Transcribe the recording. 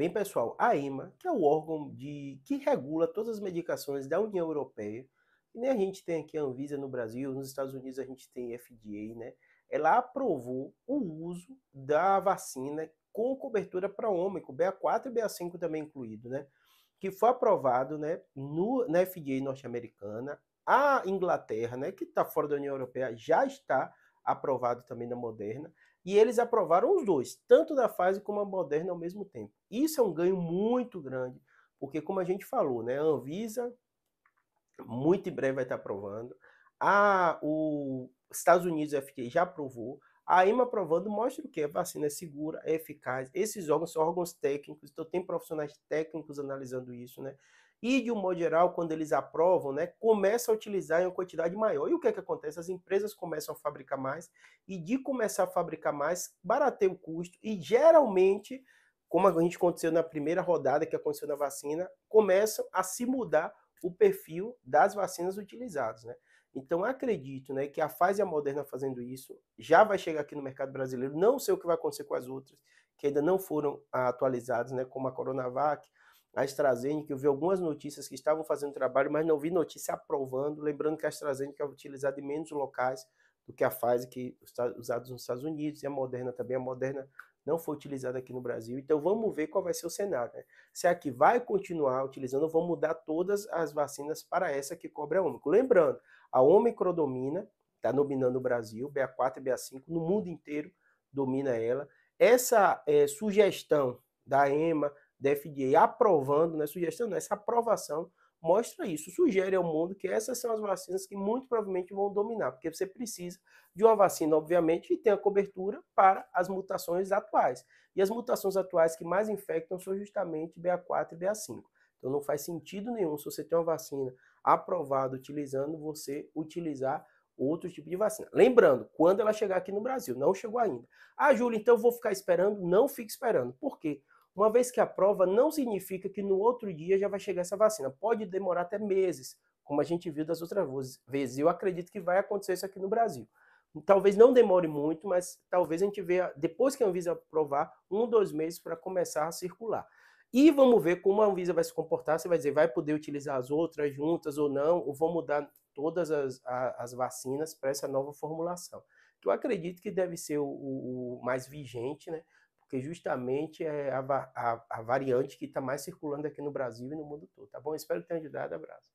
Bem, pessoal, a EMA, que é o órgão de, que regula todas as medicações da União Europeia, e nem a gente tem aqui a Anvisa no Brasil, nos Estados Unidos a gente tem FDA, né? Ela aprovou o uso da vacina com cobertura para homem, com BA4 e BA5 também incluído, né? Que foi aprovado, né, no, na FDA norte-americana. A Inglaterra, né, que está fora da União Europeia, já está aprovado também da Moderna, e eles aprovaram os dois, tanto da Pfizer como a Moderna ao mesmo tempo. Isso é um ganho muito grande, porque como a gente falou, né, a Anvisa muito em breve vai estar aprovando, a, o Estados Unidos, FDA já aprovou, a EMA aprovando mostra o que? A vacina é segura, é eficaz. Esses órgãos são órgãos técnicos, então tem profissionais técnicos analisando isso, né? E, de um modo geral, quando eles aprovam, né, começa a utilizar em uma quantidade maior. E o que é que acontece? As empresas começam a fabricar mais, e de começar a fabricar mais, barateia o custo, e geralmente, como a gente aconteceu na primeira rodada que aconteceu na vacina, começam a se mudar o perfil das vacinas utilizadas, né? Então acredito né, que a Pfizer Moderna fazendo isso já vai chegar aqui no mercado brasileiro. Não sei o que vai acontecer com as outras, que ainda não foram atualizadas, né, como a Coronavac, a AstraZeneca. Eu vi algumas notícias que estavam fazendo trabalho, mas não vi notícia aprovando. Lembrando que a AstraZeneca é utilizada em menos locais do que a Pfizer, que está usada nos Estados Unidos, e a Moderna também. A Moderna não foi utilizada aqui no Brasil. Então vamos ver qual vai ser o cenário. Né? Se que vai continuar utilizando, vão mudar todas as vacinas para essa que cobre a Ômicron. Lembrando, a Ômicron domina, está dominando o Brasil, BA4 e BA5, no mundo inteiro domina ela. Essa é, sugestão da EMA, da FDA, aprovando, né, sugestão, não, essa aprovação mostra isso, sugere ao mundo que essas são as vacinas que muito provavelmente vão dominar, porque você precisa de uma vacina, obviamente, que tenha cobertura para as mutações atuais. E as mutações atuais que mais infectam são justamente BA4 e BA5. Então não faz sentido nenhum se você tem uma vacina aprovada utilizando, você utilizar outro tipo de vacina. Lembrando, quando ela chegar aqui no Brasil, não chegou ainda. Ah, Júlio, então eu vou ficar esperando? Não fique esperando. Por quê? uma vez que a prova não significa que no outro dia já vai chegar essa vacina. Pode demorar até meses, como a gente viu das outras vezes. Eu acredito que vai acontecer isso aqui no Brasil. Talvez não demore muito, mas talvez a gente veja, depois que a Anvisa aprovar, um, dois meses para começar a circular. E vamos ver como a Anvisa vai se comportar, se vai dizer, vai poder utilizar as outras juntas ou não, ou vão mudar todas as, as vacinas para essa nova formulação. Então, eu acredito que deve ser o, o mais vigente, né? porque justamente é a, a, a variante que está mais circulando aqui no Brasil e no mundo todo, tá bom? Espero que tenha ajudado, abraço.